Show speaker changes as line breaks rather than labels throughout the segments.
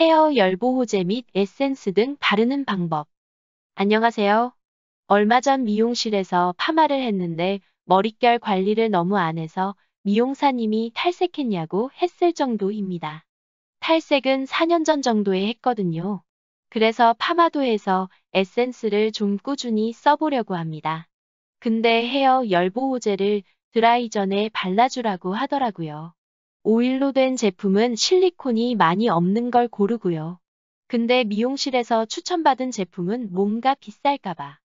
헤어 열보호제 및 에센스 등 바르는 방법. 안녕하세요. 얼마 전 미용실에서 파마를 했는데 머릿결 관리를 너무 안 해서 미용사님이 탈색했냐고 했을 정도입니다. 탈색은 4년 전 정도에 했거든요. 그래서 파마도 해서 에센스를 좀 꾸준히 써보려고 합니다. 근데 헤어 열보호제를 드라이 전에 발라주라고 하더라고요. 오일로 된 제품은 실리콘이 많이 없는 걸 고르고요. 근데 미용실에서 추천받은 제품은 뭔가 비쌀까봐.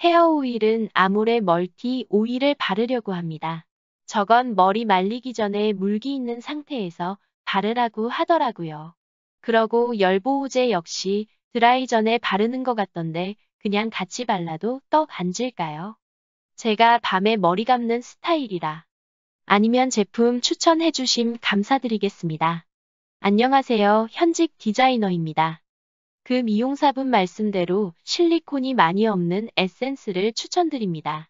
헤어 오일은 아모레 멀티 오일을 바르려고 합니다. 저건 머리 말리기 전에 물기 있는 상태에서 바르라고 하더라고요. 그러고 열보호제 역시 드라이 전에 바르는 것 같던데 그냥 같이 발라도 떡 안 질까요? 제가 밤에 머리 감는 스타일이라 아니면 제품 추천해 주심 감사드리겠습니다. 안녕하세요. 현직 디자이너입니다. 그 미용사분 말씀대로 실리콘이 많이 없는 에센스를 추천드립니다.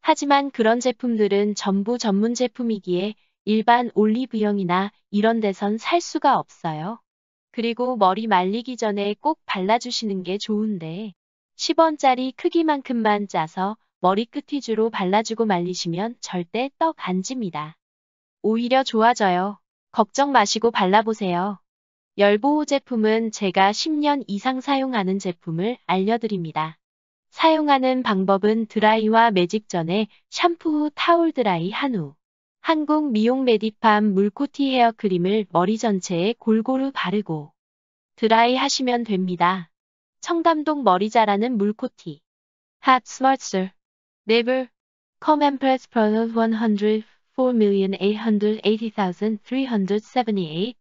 하지만 그런 제품들은 전부 전문 제품이기에 일반 올리브영이나 이런 데선 살 수가 없어요. 그리고 머리 말리기 전에 꼭 발라주시는 게 좋은데 10원짜리 크기만큼만 짜서 머리끝 티주로 발라주고 말리시면 절대 떡안 집니다. 오히려 좋아져요. 걱정 마시고 발라보세요. 열보호 제품은 제가 10년 이상 사용하는 제품을 알려드립니다. 사용하는 방법은 드라이와 매직 전에 샴푸 후 타올 드라이 한 후 한국 미용 메디팜 물코티 헤어크림을 머리 전체에 골고루 바르고 드라이 하시면 됩니다. 청담동 머리 자라는 물코티 핫 스멀슬 Neighbor, Com and Press 104,880,378